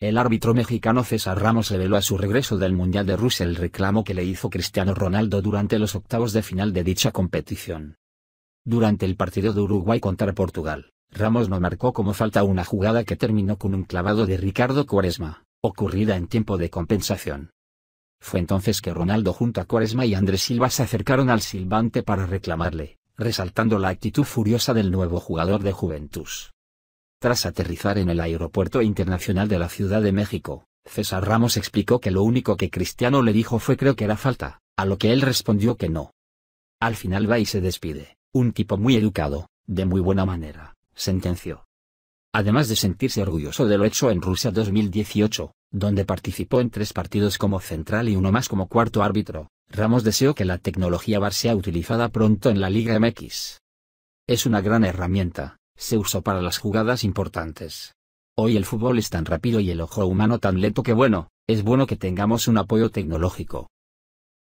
El árbitro mexicano César Ramos reveló a su regreso del Mundial de Rusia el reclamo que le hizo Cristiano Ronaldo durante los octavos de final de dicha competición. Durante el partido de Uruguay contra Portugal, Ramos no marcó como falta una jugada que terminó con un clavado de Ricardo Cuaresma, ocurrida en tiempo de compensación. Fue entonces que Ronaldo junto a Cuaresma y Andrés Silva se acercaron al silbante para reclamarle, resaltando la actitud furiosa del nuevo jugador de Juventus. Tras aterrizar en el Aeropuerto Internacional de la Ciudad de México, César Ramos explicó que lo único que Cristiano le dijo fue creo que era falta, a lo que él respondió que no. Al final va y se despide, un tipo muy educado, de muy buena manera, sentenció. Además de sentirse orgulloso de lo hecho en Rusia 2018, donde participó en tres partidos como central y uno más como cuarto árbitro, Ramos deseó que la tecnología VAR sea utilizada pronto en la Liga MX. Es una gran herramienta, se usó para las jugadas importantes. Hoy el fútbol es tan rápido y el ojo humano tan lento que bueno, es bueno que tengamos un apoyo tecnológico.